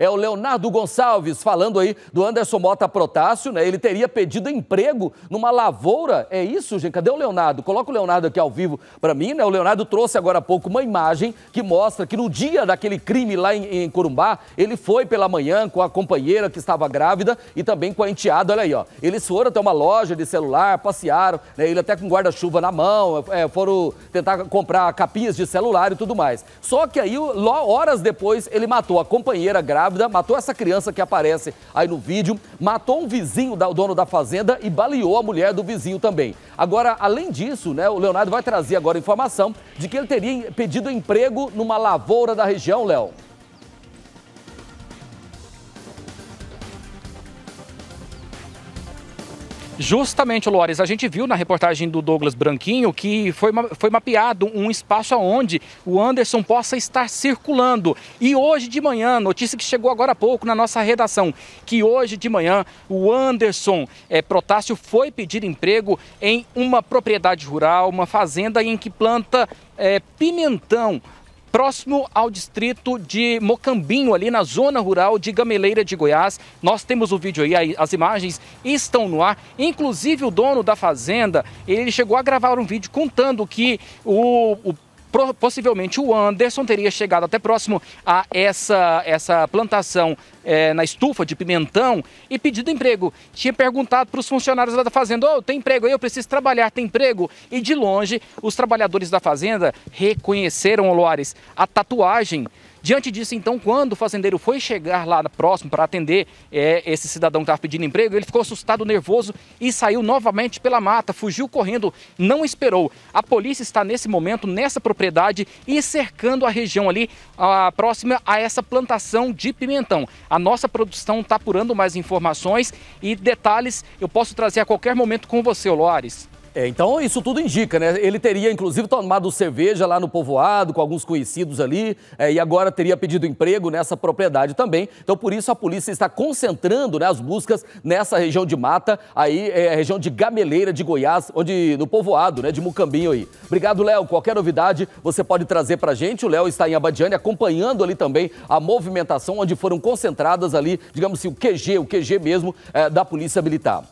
É o Leonardo Gonçalves falando aí do Anderson Mota Protássio, né? Ele teria pedido emprego numa lavoura. É isso, gente? Cadê o Leonardo? Coloca o Leonardo aqui ao vivo para mim, né? O Leonardo trouxe agora há pouco uma imagem que mostra que no dia daquele crime lá em, em Corumbá, ele foi pela manhã com a companheira que estava grávida e também com a enteada. Olha aí, ó. Eles foram até uma loja de celular, passearam, né? Ele até com guarda-chuva na mão, é, foram tentar comprar capinhas de celular e tudo mais. Só que aí, horas depois, ele matou a companheira grávida grávida, matou essa criança que aparece aí no vídeo, matou um vizinho, da, o dono da fazenda, e baleou a mulher do vizinho também. Agora, além disso, né, o Leonardo vai trazer agora informação de que ele teria pedido emprego numa lavoura da região, Léo. Justamente, Lores, a gente viu na reportagem do Douglas Branquinho que foi, foi mapeado um espaço onde o Anderson possa estar circulando. E hoje de manhã, notícia que chegou agora há pouco na nossa redação, que hoje de manhã o Anderson é, Protássio foi pedir emprego em uma propriedade rural, uma fazenda em que planta é, pimentão próximo ao distrito de Mocambinho, ali na zona rural de Gameleira de Goiás. Nós temos o vídeo aí, as imagens estão no ar. Inclusive o dono da fazenda, ele chegou a gravar um vídeo contando que o, o possivelmente o Anderson teria chegado até próximo a essa, essa plantação é, na estufa de pimentão e pedido emprego. Tinha perguntado para os funcionários da fazenda: oh, tem emprego aí, eu preciso trabalhar, tem emprego? E de longe, os trabalhadores da fazenda reconheceram, Loares, a tatuagem Diante disso, então, quando o fazendeiro foi chegar lá próximo para atender é, esse cidadão que estava pedindo emprego, ele ficou assustado, nervoso e saiu novamente pela mata, fugiu correndo, não esperou. A polícia está nesse momento nessa propriedade e cercando a região ali a, próxima a essa plantação de pimentão. A nossa produção está apurando mais informações e detalhes eu posso trazer a qualquer momento com você, Loares. É, então isso tudo indica, né? Ele teria inclusive tomado cerveja lá no povoado com alguns conhecidos ali é, e agora teria pedido emprego nessa propriedade também. Então por isso a polícia está concentrando né, as buscas nessa região de mata, aí é, a região de Gameleira de Goiás, onde no povoado, né, de Mucambinho aí. Obrigado, Léo. Qualquer novidade você pode trazer para gente. O Léo está em Abadiane acompanhando ali também a movimentação onde foram concentradas ali, digamos assim, o QG, o QG mesmo é, da Polícia Militar.